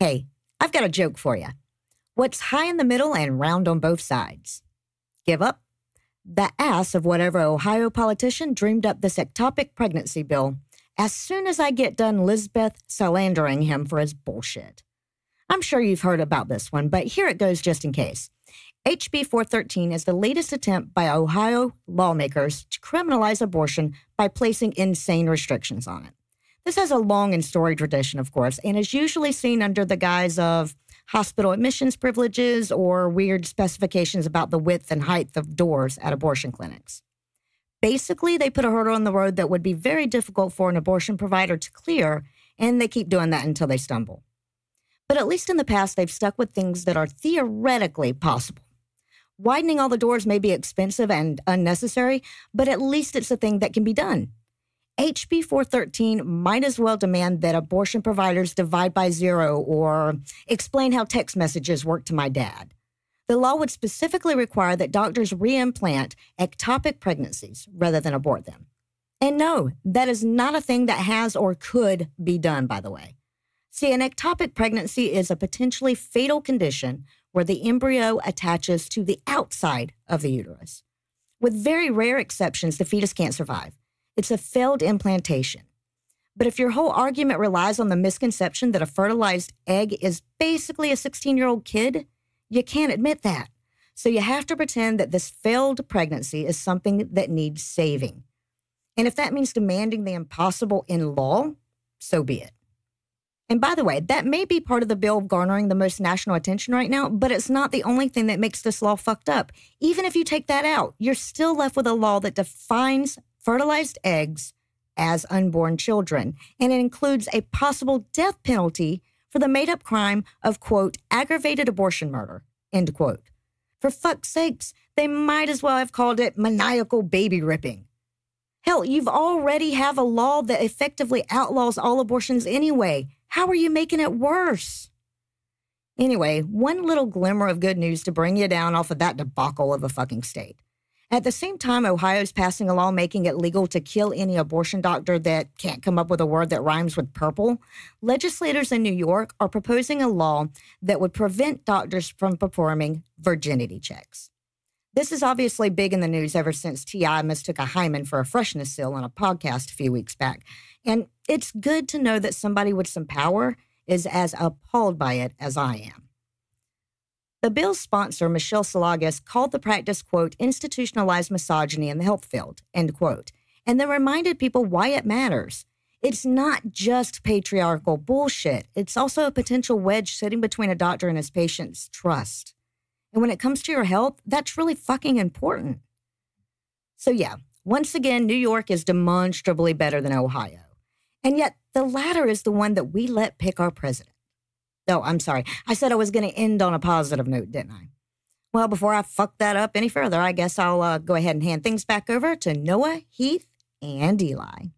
Hey, I've got a joke for you. What's high in the middle and round on both sides? Give up? The ass of whatever Ohio politician dreamed up this ectopic pregnancy bill as soon as I get done Lizbeth slandering him for his bullshit. I'm sure you've heard about this one, but here it goes just in case. HB 413 is the latest attempt by Ohio lawmakers to criminalize abortion by placing insane restrictions on it. This has a long and storied tradition, of course, and is usually seen under the guise of hospital admissions privileges or weird specifications about the width and height of doors at abortion clinics. Basically, they put a hurdle on the road that would be very difficult for an abortion provider to clear, and they keep doing that until they stumble. But at least in the past, they've stuck with things that are theoretically possible. Widening all the doors may be expensive and unnecessary, but at least it's a thing that can be done. HB 413 might as well demand that abortion providers divide by zero or explain how text messages work to my dad. The law would specifically require that doctors reimplant ectopic pregnancies rather than abort them. And no, that is not a thing that has or could be done, by the way. See, an ectopic pregnancy is a potentially fatal condition where the embryo attaches to the outside of the uterus. With very rare exceptions, the fetus can't survive. It's a failed implantation. But if your whole argument relies on the misconception that a fertilized egg is basically a 16 year old kid, you can't admit that. So you have to pretend that this failed pregnancy is something that needs saving. And if that means demanding the impossible in law, so be it. And by the way, that may be part of the bill garnering the most national attention right now, but it's not the only thing that makes this law fucked up. Even if you take that out, you're still left with a law that defines fertilized eggs as unborn children, and it includes a possible death penalty for the made up crime of, quote, aggravated abortion murder, end quote. For fuck's sakes, they might as well have called it maniacal baby ripping. Hell, you've already have a law that effectively outlaws all abortions anyway. How are you making it worse? Anyway, one little glimmer of good news to bring you down off of that debacle of a fucking state. At the same time, Ohio is passing a law making it legal to kill any abortion doctor that can't come up with a word that rhymes with purple. Legislators in New York are proposing a law that would prevent doctors from performing virginity checks. This is obviously big in the news ever since T.I. mistook a hymen for a freshness seal on a podcast a few weeks back. And it's good to know that somebody with some power is as appalled by it as I am. The bill's sponsor, Michelle Salagas, called the practice, quote, institutionalized misogyny in the health field, end quote, and then reminded people why it matters. It's not just patriarchal bullshit, it's also a potential wedge sitting between a doctor and his patient's trust. And when it comes to your health, that's really fucking important. So, yeah, once again, New York is demonstrably better than Ohio. And yet, the latter is the one that we let pick our president. No, oh, I'm sorry. I said I was going to end on a positive note, didn't I? Well, before I fuck that up any further, I guess I'll uh, go ahead and hand things back over to Noah, Heath, and Eli.